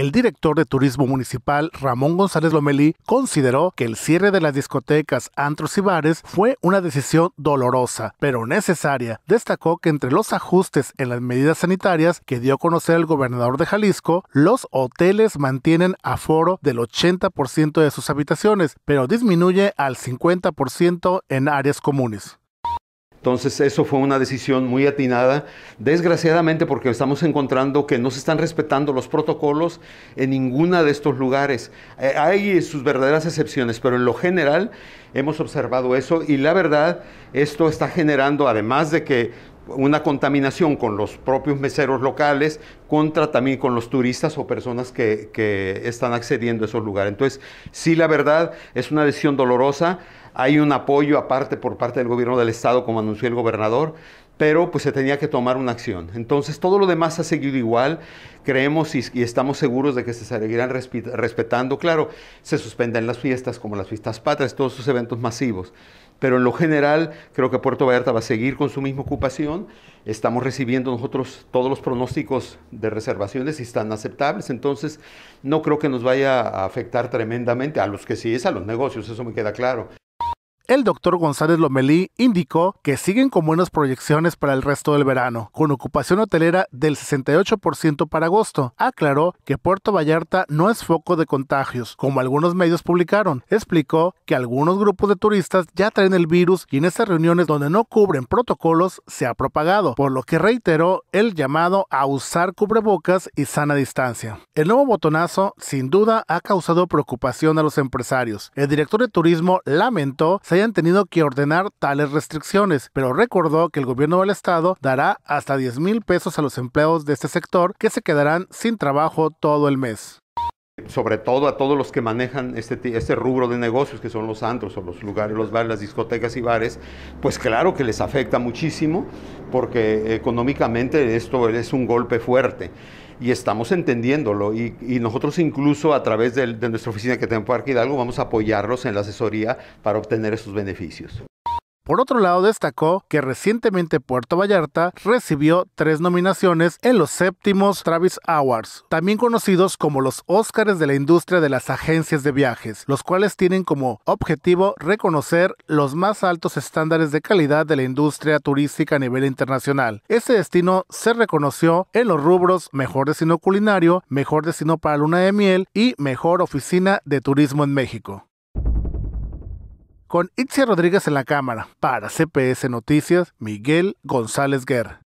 El director de Turismo Municipal, Ramón González Lomelí, consideró que el cierre de las discotecas, antros y bares fue una decisión dolorosa, pero necesaria. Destacó que entre los ajustes en las medidas sanitarias que dio a conocer el gobernador de Jalisco, los hoteles mantienen aforo del 80% de sus habitaciones, pero disminuye al 50% en áreas comunes. Entonces, eso fue una decisión muy atinada, desgraciadamente porque estamos encontrando que no se están respetando los protocolos en ninguna de estos lugares. Eh, hay sus verdaderas excepciones, pero en lo general hemos observado eso y la verdad, esto está generando, además de que una contaminación con los propios meseros locales, contra también con los turistas o personas que, están accediendo a esos lugares. Entonces, sí, la verdad, es una decisión dolorosa. Hay un apoyo aparte por parte del gobierno del Estado, como anunció el gobernador pero pues se tenía que tomar una acción. Entonces todo lo demás ha seguido igual, creemos y, estamos seguros de que se seguirán respetando. Claro, se suspenden las fiestas como las fiestas patrias, todos esos eventos masivos, pero en lo general creo que Puerto Vallarta va a seguir con su misma ocupación. Estamos recibiendo nosotros todos los pronósticos de reservaciones y están aceptables, entonces no creo que nos vaya a afectar tremendamente a los que sí es, a los negocios, eso me queda claro el doctor González Lomelí indicó que siguen con buenas proyecciones para el resto del verano, con ocupación hotelera del 68% para agosto. Aclaró que Puerto Vallarta no es foco de contagios, como algunos medios publicaron. Explicó que algunos grupos de turistas ya traen el virus y en estas reuniones donde no cubren protocolos se ha propagado, por lo que reiteró el llamado a usar cubrebocas y sana distancia. El nuevo botonazo, sin duda, ha causado preocupación a los empresarios. El director de turismo lamentó se han tenido que ordenar tales restricciones, pero recordó que el gobierno del estado dará hasta 10 mil pesos a los empleados de este sector que se quedarán sin trabajo todo el mes sobre todo a todos los que manejan este, este rubro de negocios, que son los antros o los lugares, los bares, las discotecas y bares, pues claro que les afecta muchísimo, porque económicamente esto es un golpe fuerte. Y estamos entendiéndolo. Y, nosotros incluso a través de, de nuestra oficina que tenemos en Parque Hidalgo vamos a apoyarlos en la asesoría para obtener esos beneficios. Por otro lado, destacó que recientemente Puerto Vallarta recibió tres nominaciones en los séptimos Travis Awards, también conocidos como los Óscares de la industria de las agencias de viajes, los cuales tienen como objetivo reconocer los más altos estándares de calidad de la industria turística a nivel internacional. Ese destino se reconoció en los rubros Mejor Destino Culinario, Mejor Destino para Luna de Miel y Mejor Oficina de Turismo en México con Itzia Rodríguez en la cámara. Para CPS Noticias, Miguel González Guerra.